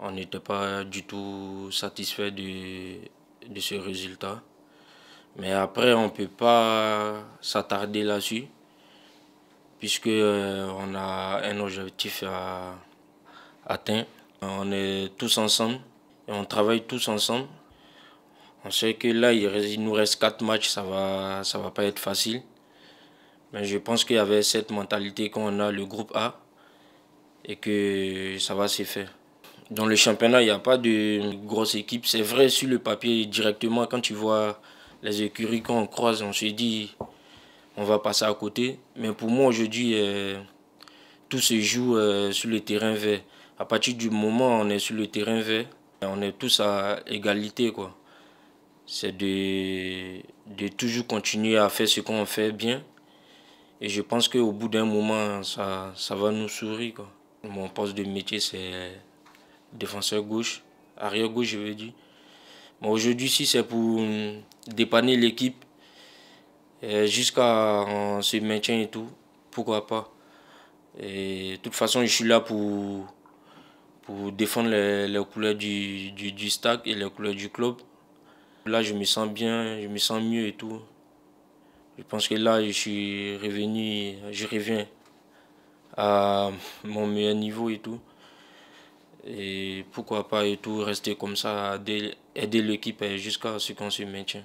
on n'était pas du tout satisfait de, ce résultat. Mais après, on ne peut pas s'attarder là-dessus, puisque euh, on a un objectif à atteindre. On est tous ensemble et on travaille tous ensemble. On sait que là, il, nous reste quatre matchs, ça ne va, ça va pas être facile. Mais je pense qu'il y avait cette mentalité qu'on a, le groupe A, et que ça va se faire. Dans le championnat, il n'y a pas de grosse équipe. C'est vrai, sur le papier, directement, quand tu vois les écuries qu'on croise, on se dit on va passer à côté. Mais pour moi, aujourd'hui, euh, tout se joue euh, sur le terrain vert. À partir du moment où on est sur le terrain vert, on est tous à égalité. quoi. C'est de, de toujours continuer à faire ce qu'on fait bien. Et je pense qu'au bout d'un moment, ça, ça va nous sourire. Quoi. Mon poste de métier, c'est défenseur gauche, arrière gauche, je veux dire. aujourd'hui, si c'est pour hum, dépanner l'équipe euh, jusqu'à se euh, maintien et tout, pourquoi pas. de toute façon, je suis là pour, pour défendre les, couleurs du, du stack et les couleurs du club. Là, je me sens bien, je me sens mieux et tout. Je pense que là, je suis revenu, je reviens à mon meilleur niveau et tout. Et pourquoi pas et tout rester comme ça, aider, l'équipe hein, jusqu'à ce qu'on se maintienne.